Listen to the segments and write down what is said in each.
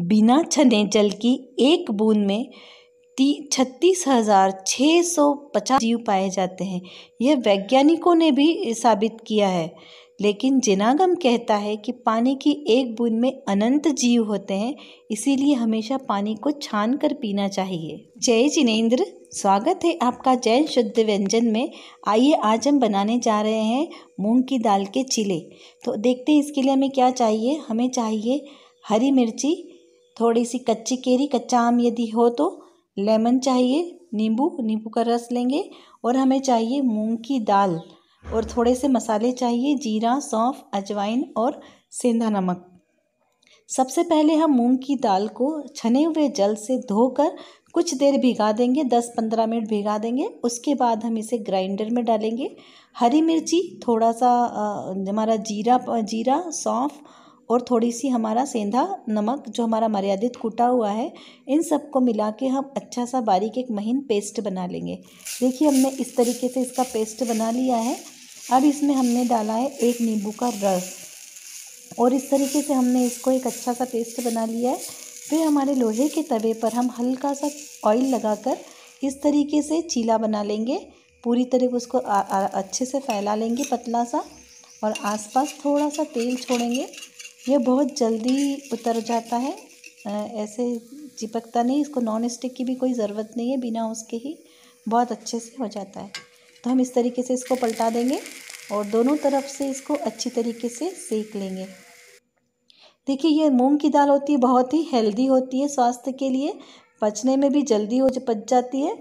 बिना छने जल की एक बूंद में ती छत्तीस हज़ार छः सौ पचास जीव पाए जाते हैं यह वैज्ञानिकों ने भी साबित किया है लेकिन जिनागम कहता है कि पानी की एक बूंद में अनंत जीव होते हैं इसीलिए हमेशा पानी को छान कर पीना चाहिए जय जिनेन्द्र स्वागत है आपका जैन शुद्ध व्यंजन में आइए आज हम बनाने जा रहे हैं मूंग की दाल के चिले तो देखते हैं इसके लिए हमें क्या चाहिए हमें चाहिए हरी मिर्ची थोड़ी सी कच्ची केरी कच्चा आम यदि हो तो लेमन चाहिए नींबू नींबू का रस लेंगे और हमें चाहिए मूंग की दाल और थोड़े से मसाले चाहिए जीरा सौंफ अजवाइन और सेंधा नमक सबसे पहले हम मूंग की दाल को छने हुए जल से धोकर कुछ देर भिगा देंगे दस पंद्रह मिनट भिगा देंगे उसके बाद हम इसे ग्राइंडर में डालेंगे हरी मिर्ची थोड़ा सा हमारा जीरा जीरा सौंफ और थोड़ी सी हमारा सेंधा नमक जो हमारा मर्यादित कूटा हुआ है इन सब को मिला के हम अच्छा सा बारीक एक महीन पेस्ट बना लेंगे देखिए हमने इस तरीके से इसका पेस्ट बना लिया है अब इसमें हमने डाला है एक नींबू का रस और इस तरीके से हमने इसको एक अच्छा सा पेस्ट बना लिया है फिर हमारे लोहे के तवे पर हम हल्का सा ऑयल लगाकर इस तरीके से चीला बना लेंगे पूरी तरह उसको आ, आ, अच्छे से फैला लेंगे पतला सा और आसपास थोड़ा सा तेल छोड़ेंगे यह बहुत जल्दी उतर जाता है ऐसे चिपकता नहीं इसको नॉन स्टिक की भी कोई ज़रूरत नहीं है बिना उसके ही बहुत अच्छे से हो जाता है तो हम इस तरीके से इसको पलटा देंगे और दोनों तरफ से इसको अच्छी तरीके से सेक लेंगे देखिए ये मूंग की दाल होती है बहुत ही हेल्दी होती है स्वास्थ्य के लिए पचने में भी जल्दी हो पच जाती है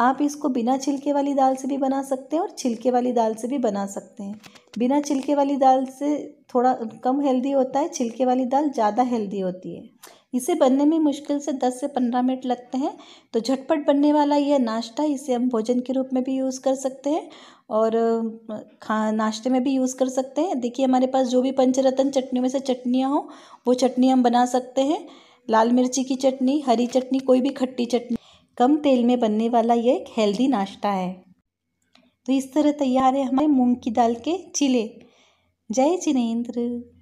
आप इसको बिना छिलके वाली दाल से भी बना सकते हैं और छिलके वाली दाल से भी बना सकते हैं बिना छिलके वाली दाल से थोड़ा कम हेल्दी होता है छिलके वाली दाल ज़्यादा हेल्दी होती है इसे बनने में मुश्किल से दस से पंद्रह मिनट लगते हैं तो झटपट बनने वाला यह नाश्ता इसे हम भोजन के रूप में भी यूज़ कर सकते हैं और खा नाश्ते में भी यूज़ कर सकते हैं देखिए हमारे पास जो भी पंचरत्न चटनी में से चटनियाँ हों वो चटनी हम बना सकते हैं लाल मिर्ची की चटनी हरी चटनी कोई भी खट्टी चटनी कम तेल में बनने वाला यह एक हेल्दी नाश्ता है तो इस तरह तैयार है हमारे मूंग की दाल के चिले जय जिनेन्द्र